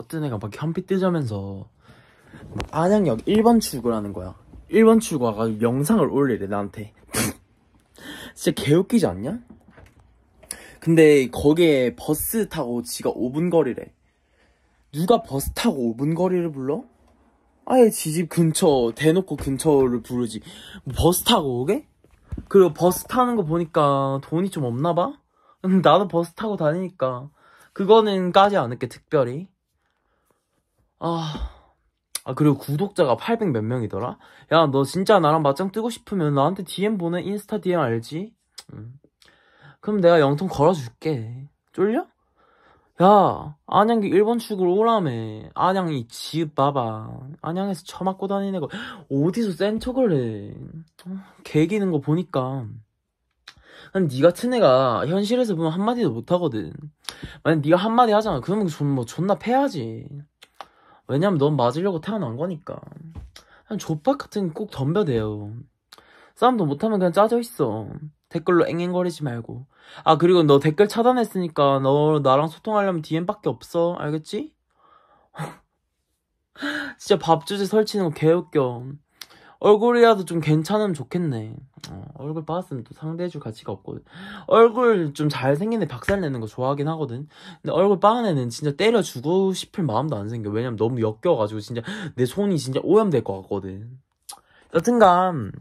어떤 애가 막 현피 뜨자면서 막 안양역 1번 출구라는 거야 1번 출구 와가지고 영상을 올리래 나한테 진짜 개웃기지 않냐? 근데 거기에 버스 타고 지가 5분 거리래 누가 버스 타고 5분 거리를 불러? 아예 지 집 근처 대놓고 근처를 부르지 버스 타고 오게? 그리고 버스 타는 거 보니까 돈이 좀 없나 봐? 나도 버스 타고 다니니까 그거는까지 않을게 특별히 아, 아 그리고 구독자가 800 몇 명이더라? 야 너 진짜 나랑 맞짱 뜨고 싶으면 나한테 DM 보내 인스타 DM 알지? 음. 그럼 내가 영통 걸어줄게 쫄려? 야 안양기 일본 축으로 오라매 안양이 지읍 봐봐 안양에서 처맞고 다니는 거 어디서 센 척을 해 어, 개기는 거 보니까 니가은 애가 현실에서 보면 한마디도 못하거든 만약 니가 한마디 하잖아 그러면 좀뭐 존나 패하지 왜냐면 넌 맞으려고 태어난 거니까. 한 족박 같은 꼭 덤벼대요. 싸움도 못하면 그냥 짜져 있어. 댓글로 앵앵거리지 말고. 아, 그리고 너 댓글 차단했으니까 너 나랑 소통하려면 DM밖에 없어. 알겠지? 진짜 밥주제 설치는 거 개웃겨. 얼굴이라도 좀 괜찮으면 좋겠네. 어, 얼굴 빠졌으면 또 상대해줄 가치가 없거든. 얼굴 좀 잘생긴 애 박살내는 거 좋아하긴 하거든. 근데 얼굴 빠른 애는 진짜 때려주고 싶을 마음도 안 생겨. 왜냐면 너무 엮여가지고 진짜 내 손이 진짜 오염될 것 같거든. 여튼간,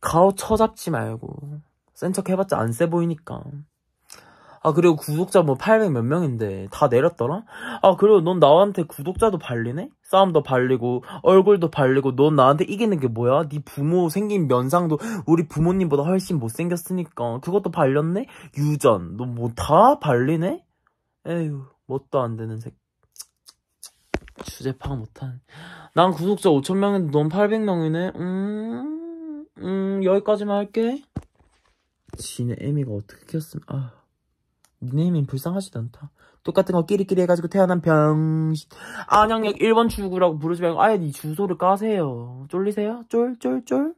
가로 쳐잡지 말고, 센척 해봤자 안 세 보이니까. 아 그리고 구독자 뭐 800 몇 명인데 다 내렸더라? 아 그리고 넌 나한테 구독자도 발리네? 싸움도 발리고 얼굴도 발리고 넌 나한테 이기는 게 뭐야? 네 부모 생긴 면상도 우리 부모님보다 훨씬 못생겼으니까 그것도 발렸네? 유전 너 뭐 다 발리네? 에휴 뭣도 안 되는 새끼 주제 파악 못한 난 구독자 5천명인데 넌 800명이네 음... 음 여기까지만 할게 지의에미가 어떻게 키웠으면 아 니네임이 불쌍하지도 않다. 똑같은 거 끼리끼리 해가지고 태어난 병신. 안양역 1번 출구라고 부르지 말고 아예 이 주소를 까세요. 쫄리세요? 쫄, 쫄, 쫄?